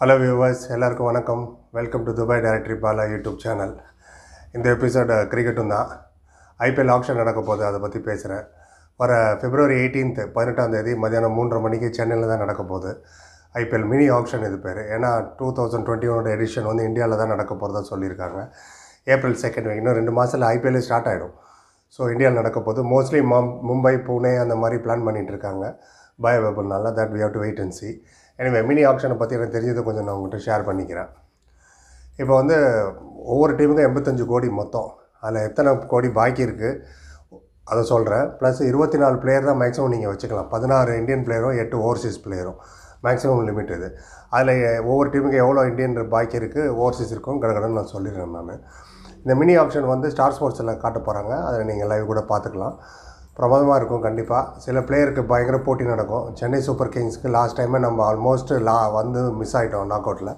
hello viewers எல்லாருக்கும் வணக்கம் welcome to Dubai directory Bala YouTube channel இந்த எபிசோடு கிரிக்கெட்டும் தான் ஐபிஎல் ஆப்ஷன் நடக்க போகுது அதை பற்றி பேசுகிறேன் வர பிப்ரவரி எயிட்டீன்த்து பதினெட்டாம் தேதி மதியானம் மூன்றரை மணிக்கு சென்னையில் தான் நடக்க போகுது ஐபிஎல் மினி ஆப்ஷன் இது பேர் ஏன்னா டூ தௌசண்ட் டுவெண்ட்டி ஒனோட எடிஷன் வந்து இந்தியாவில் தான் நடக்க போகிறதா சொல்லியிருக்காங்க ஏப்ரல் செகண்ட் வீக் இன்னும் ரெண்டு மாதத்தில் ஐபிஎல்லே ஸ்டார்ட் ஆகிடும் ஸோ இந்தியாவில் நடக்க போது மோஸ்ட்லி மும்பை புனே அந்த மாதிரி பிளான் பண்ணிகிட்டு இருக்காங்க பயபபல்னால that we have to wait and see எனவே மினி ஆப்ஷனை பற்றி எனக்கு தெரிஞ்சதை கொஞ்சம் நான் உங்கள்கிட்ட ஷேர் பண்ணிக்கிறேன் இப்போ வந்து ஒவ்வொரு டீமுக்கும் எண்பத்தஞ்சு கோடி மொத்தம் அதில் எத்தனை கோடி பாக்கி இருக்குது அதை சொல்கிறேன் ப்ளஸ் இருபத்தி நாலு பிளேயர் தான் மேக்ஸிமம் நீங்கள் வச்சுக்கலாம் பதினாறு இந்தியன் பிளேயரும் எட்டு ஓவர்சீஸ் பிளேயரும் மேக்ஸிமம் லிமிட் இது அதில் ஒவ்வொரு டீமுக்கும் எவ்வளோ இந்தியன் பாக்கி இருக்குது ஓவர்சீஸ் இருக்கும் கடகடன்னு நான் சொல்லிடுறேன் நான் இந்த மினி ஆப்ஷன் வந்து ஸ்டார் ஸ்போர்ட்ஸில் காட்ட போகிறாங்க அதில் நீங்கள் லைவ் கூட பார்த்துக்கலாம் பிரபலமாக இருக்கும் கண்டிப்பாக சில பிளேயருக்கு பயங்கர போட்டி நடக்கும் சென்னை சூப்பர் கிங்ஸ்க்கு லாஸ்ட் டைமே நம்ம ஆல்மோஸ்ட் லா வந்து மிஸ் ஆகிட்டோம் நாக் அவுட்டில்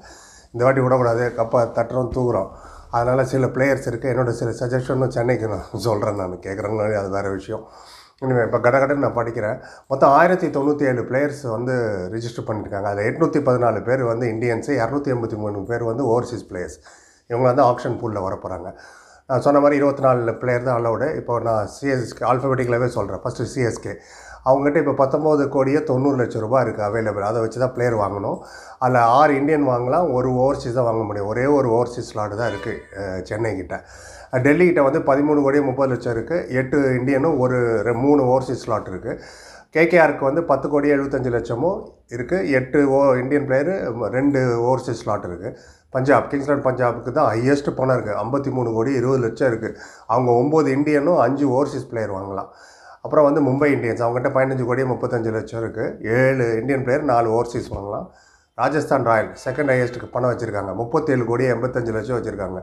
இந்த வாட்டி விடக்கூடாது கப்பை தட்டுறோம் தூக்குறோம் அதனால் சில பிளேயர்ஸ் இருக்குது என்னோடய சில சஜஷனும் சென்னைக்கு நான் சொல்கிறேன் நான் கேட்குறேன் அது வேறு விஷயம் இனிமேல் இப்போ கட கடன் நான் படிக்கிறேன் மொத்தம் ஆயிரத்தி தொண்ணூற்றி ஏழு பிளேயர்ஸ் வந்து ரிஜிஸ்டர் பண்ணியிருக்காங்க அதில் எட்நூற்றி பதினாலு பேர் வந்து இந்தியன்ஸு இரநூத்தி எண்பத்தி மூணு பேர் வந்து ஓவர்சீஸ் பிளேயர்ஸ் இவங்க வந்து ஆப்ஷன் பூலில் வரப்போகிறாங்க நான் சொன்ன மாதிரி இருபத்தி நாலு பிளேயர் தான் அலோடு இப்போ நான் சிஎஸ்கே ஆல்ஃபபெட்டிக்கலாகவே சொல்கிறேன் ஃபஸ்ட்டு சிஎஸ்கே அவங்ககிட்ட இப்போ பத்தொம்போது கோடியே தொண்ணூறு லட்சம் ரூபாய் இருக்குது அவைலபிள் அதை வச்சு தான் பிளேயர் வாங்கணும் அதில் ஆறு இந்தியன் வாங்கலாம் ஒரு ஓவர்சீஸ் தான் வாங்க முடியும் ஒரே ஒரு ஓவர்சீஸ் ஸ்லாட்டு தான் இருக்குது சென்னைக்கிட்ட டெல்லிக்கிட்ட வந்து பதிமூணு கோடியே முப்பது லட்சம் இருக்குது எட்டு இந்தியனும் ஒரு மூணு ஓவர்சீஸ் ஸ்லாட் இருக்குது கேகேஆருக்கு வந்து பத்து கோடியே எழுபத்தஞ்சு லட்சமும் இருக்குது எட்டு ஓ இந்தியன் பிளேயரு ரெண்டு ஓவர்சீஸ் ஸ்லாட் இருக்குது பஞ்சாப் கிங்ஸ்லாண்ட் பஞ்சாபுக்கு தான் ஹையஸ்ட் பணம் இருக்குது ஐம்பத்தி மூணு கோடி இருபது லட்சம் இருக்குது அவங்க ஒம்பது இந்தியனும் அஞ்சு ஓவர்சீஸ் பிளேயர் வாங்கலாம் அப்புறம் வந்து மும்பை இந்தியன்ஸ் அவங்ககிட்ட பதினஞ்சு கோடி முப்பத்தஞ்சு லட்சம் இருக்குது ஏழு இந்தியன் பிளேயர் நாலு ஓவர்சீஸ் வாங்கலாம் ராஜஸ்தான் ராயல் செகண்ட் ஹையஸ்ட்டுக்கு பணம் வச்சுருக்காங்க முப்பத்தேழு கோடி எண்பத்தஞ்சு லட்சம் வச்சுருக்காங்க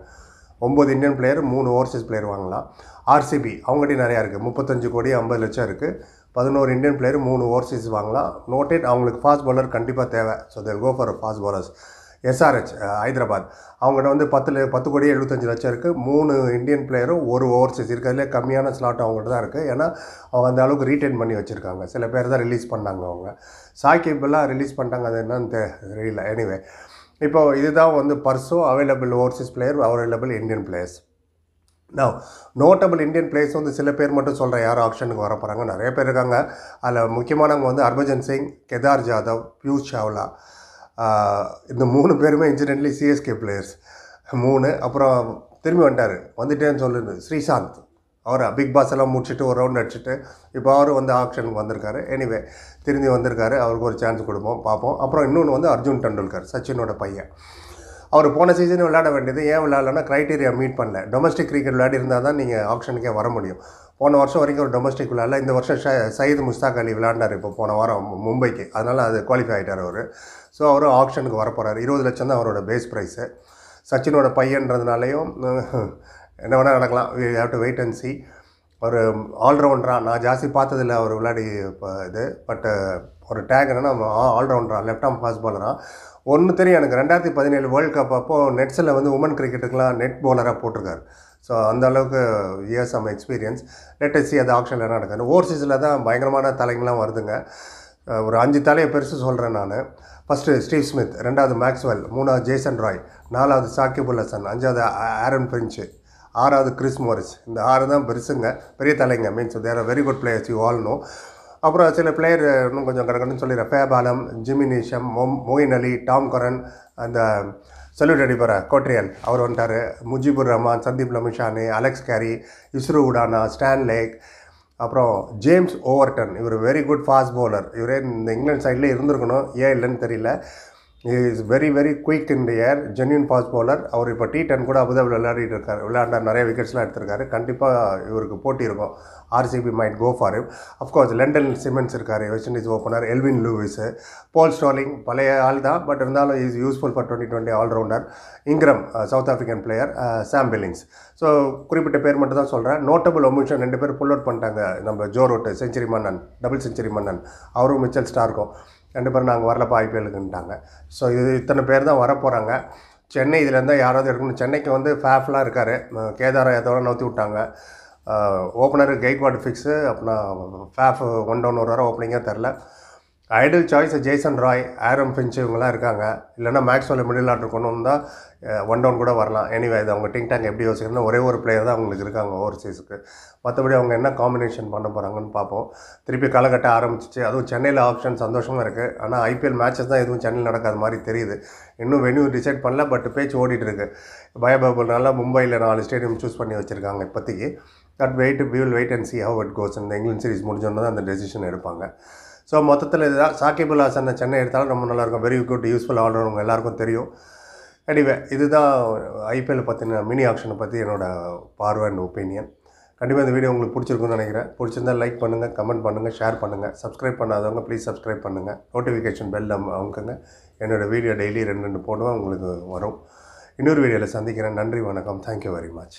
ஒம்பது இந்தியன் பிளேயர் மூணு ஓவர்சீஸ் பிளேயர் வாங்கலாம் ஆர்சிபி அவங்ககிட்ட நிறையா இருக்குது முப்பத்தஞ்சு கோடி ஐம்பது லட்சம் இருக்குது பதினோரு இந்தியன் பிளேயர் மூணு ஓவர்சீஸ் வாங்கலாம் நோட்டேட் அவங்களுக்கு ஃபாஸ்ட் பவுலர் கண்டிப்பாக தேவை so they'll go for fast bowlers SRH Hyderabad அவங்ககிட்ட வந்து பத்தில் பத்து கோடியே எழுபத்தஞ்சு லட்சம் இருக்குது மூணு இந்தியன் பிளேயரும் ஒரு ஓவர்சீஸ் இருக்கிறதுலே கம்மியான ஸ்லாட் அவங்ககிட்ட தான் இருக்குது ஏன்னா அவங்க அந்த அளவுக்கு ரீட்டைன் பண்ணி வச்சுருக்காங்க சில பேர் தான் ரிலீஸ் பண்ணாங்க அவங்க இப்பெல்லாம் ரிலீஸ் பண்ணிட்டாங்க அது என்னன்னு தெரியல எனிவே இப்போ இதுதான் வந்து பர்ஸோ available overseas player available Indian players நான் நோட்டபிள் இந்தியன் பிளேயர்ஸ் வந்து சில பேர் மட்டும் சொல்கிறேன் யாரும் ஆப்ஷனுக்கு வர போகிறாங்க நிறைய பேர் இருக்காங்க அதில் முக்கியமானவங்க வந்து ஹர்பஜன் சிங் கேதார் ஜாதவ் பியூஷ் சாவ்லா இந்த மூணு பேருமே இன்சிடென்ட்லி சிஎஸ்கே பிளேயர்ஸ் மூணு அப்புறம் திரும்பி வந்தார் வந்துட்டேன்னு சொல்லுது ஸ்ரீசாந்த் அவர் பிக் பாஸ் எல்லாம் முடிச்சுட்டு ஒரு ரவுண்ட் அடிச்சுட்டு இப்போ அவர் வந்து ஆப்ஷனுக்கு வந்திருக்காரு எனிவே திரும்பி வந்திருக்காரு அவருக்கு ஒரு சான்ஸ் கொடுப்போம் பார்ப்போம் அப்புறம் இன்னொன்று வந்து அர்ஜுன் டெண்டுல்கர் சச்சினோட பையன் அவர் போன சீசன் விளையாட வேண்டியது ஏன் விளையாடலன்னா க்ரைட்டீரியா மீட் பண்ணல டொமஸ்டிக் கிரிக்கெட் விளையாடி இருந்தால் தான் நீங்கள் ஆப்ஷனுக்கே வர முடியும் போன வருஷம் வரைக்கும் ஒரு டொமஸ்டிக் விளையாடல இந்த வருஷம் சயீது முஸ்தாக் அலி விளையாண்டார் இப்போ போன வாரம் மும்பைக்கு அதனால் அது குவாலிஃபை ஆகிட்டார் அவர் ஸோ அவர் ஆப்ஷனுக்கு வரப்போகிறார் இருபது லட்சம் தான் அவரோட பேஸ் ப்ரைஸு சச்சினோட பையன்றதுனாலையும் என்ன வேணால் நடக்கலாம் we have to wait and see ஒரு ஆல்ரவுண்டராக நான் ஜாஸ்தி பார்த்ததில்ல அவர் விளையாடி இப்போ இது பட்டு ஒரு டேக் என்னென்னா ஆல்ரவுண்டராக லெஃப்ட் ஆம் ஃபாஸ்ட் பாலராக ஒன்று தெரியும் எனக்கு ரெண்டாயிரத்தி பதினேழு வேர்ல்டு கப் அப்போது நெட்ஸில் வந்து உமன் கிரிக்கெட்டுக்கெலாம் நெட் போலராக போட்டிருக்காரு ஸோ அந்த அளவுக்கு இயர்ஸ் ஆம் எக்ஸ்பீரியன்ஸ் லெட்டஸ்சி அது ஆப்ஷனில் நடக்குது ஓவர்சீஸில் தான் பயங்கரமான தலைங்கலாம் வருதுங்க ஒரு அஞ்சு தலையை பெருசு சொல்கிறேன் நான் ஃபஸ்ட்டு ஸ்டீவ் ஸ்மித் ரெண்டாவது மேக்ஸ்வெல் மூணாவது ஜேசன் ராய் நாலாவது சாக்கிபுல் ஹசன் அஞ்சாவது ஆரன் பிரிஞ்சு ஆறாவது கிறிஸ் மோரிஸ் இந்த ஆறு தான் பெருசுங்க பெரிய தலைங்க means there are very good players you all know அப்புறம் சில பிளேயர் இன்னும் கொஞ்சம் கடற்கன்னு சொல்லிடுறேன் ஃபேபாலம் ஜிமி நேஷம் மொம் மோயின் அலி டாம் கரன் அந்த சல்யூட் அடிப்பார் கோட்ரியல் அவர் வந்துட்டார் Mujibur Rahman Sandeep Lamichhane Alex Carey Isuru Udana Stanlake அப்புறம் ஜேம்ஸ் ஓவர்டன் இவர் வெரி குட் ஃபாஸ்ட் பவுலர் இவரே இந்த இங்கிலாந்து சைடில் இருந்திருக்கணும் ஏன் இல்லைன்னு தெரியல is very very quick in the air genuine fast bowler அவர் இப்போ டி டென் கூட அபுதாபில் விளையாடிட்டு இருக்காரு விளையாண்டார் நிறைய விக்கெட்ஸ்லாம் எடுத்திருக்காரு கண்டிப்பாக இவருக்கு போட்டி இருக்கும் RCB might go for him of course Lendl Simmons இருக்கார் West Indies opener Evin Lewis Paul Stirling பழைய ஆள் தான் பட் இருந்தாலும் is useful for twenty twenty allrounder Ingram South African player Sam Billings so குறிப்பிட்ட பேர் மட்டும் தான் சொல்கிறேன் நோட்டபுள் ஒமிஷன் ரெண்டு பேர் புல் அவுட் பண்ணிட்டாங்க நம்ம ஜோ ரோட்டு செஞ்சுரி மன்னன் டபுள் செஞ்சுரி மன்னன் அவரும் மிச்சல் ஸ்டார்க்கும் ரெண்டு பேரும் நாங்கள் வரலப்பா ஐபிஎலுக்குன்ட்டாங்க ஸோ இது இத்தனை பேர் தான் வரப்போகிறாங்க சென்னை சென்னை இதுலேருந்து யாராவது எடுக்கணும் சென்னைக்கு வந்து ஃபேஃப்லாம் இருக்கார் ஏதோட நோத்தி விட்டாங்க ஓப்பனர் கெய்க்வாட் ஃபிக்ஸு அப்புறம் ஃபேஃப் ஒன் டவுன் ஒரு வாரம் ஓப்பனிங்காக தெரில ஐடல் சாய்ஸ் ஜேசன் ராய் ஆரம் ஃபின்ச் இவங்களாம் இருக்காங்க இல்லைனா மேக்ஸ்வெல் மிடில் ஆர்டர் கொண்டு வந்தால் ஒன் டவுன் கூட வரலாம் எனிவே இது அவங்க டிங் டேங்க் எப்படி யோசிக்கிறதுனா ஒரே ஒரு பிளேயர் தான் அவங்களுக்கு இருக்காங்க ஓவர்சீஸுக்கு மற்றபடி அவங்க என்ன காம்பினேஷன் பண்ண போகிறாங்கன்னு பார்ப்போம் திருப்பி களைக்கட்ட ஆரம்பிச்சிச்சு அதுவும் சென்னையில் ஆப்ஷன் சந்தோஷமாக இருக்குது ஆனால் ஐபிஎல் மேட்சஸ் தான் எதுவும் சென்னையில் நடக்காத மாதிரி தெரியுது இன்னும் வென்யூ டிசைட் பண்ணல பட் பேச்சு ஓடிட்டு இருக்கு பயபபுல்னால மும்பையில் நாலு ஸ்டேடியம் சூஸ் பண்ணி வச்சுருக்காங்க இப்போதைக்கு that wait we will wait and see how it goes இந்த இங்கிலீஷ் சீரிஸ் முடிஞ்சோன்னு தான் அந்த டெசிஷன் எடுப்பாங்க ஸோ மொத்தத்தில் இதுதான் சாக்கிபுல் ஹாசன் சென்னை எடுத்தாலும் ரொம்ப நல்லாயிருக்கும் வெரி குட் யூஸ்ஃபுல் ஆல்ரவுண்ட் எல்லாருக்கும் தெரியும் எனிவே இதுதான் ஐபிஎல் பற்றின மினி ஆக்ஷனை பற்றி என்னோடய பார்வை அண்ட் ஒப்பீனியன் கண்டிப்பாக இந்த வீடியோ உங்களுக்கு பிடிச்சிருக்குன்னு நினைக்கிறேன் பிடிச்சிருந்தால் லைக் பண்ணுங்கள் கமெண்ட் பண்ணுங்கள் ஷேர் பண்ணுங்கள் சப்ஸ்கிரைப் பண்ணாதவங்க ப்ளீஸ் சப்ஸ்கிரைப் பண்ணுங்கள் நோட்டிஃபிகேஷன் பெல் அமுக்குங்க என்னோடய வீடியோ டெய்லி ரெண்டு ரெண்டு போடுவேன் உங்களுக்கு வரும் இன்னொரு வீடியோவில் சந்திக்கிறேன் நன்றி வணக்கம் தேங்க்யூ வெரி மச்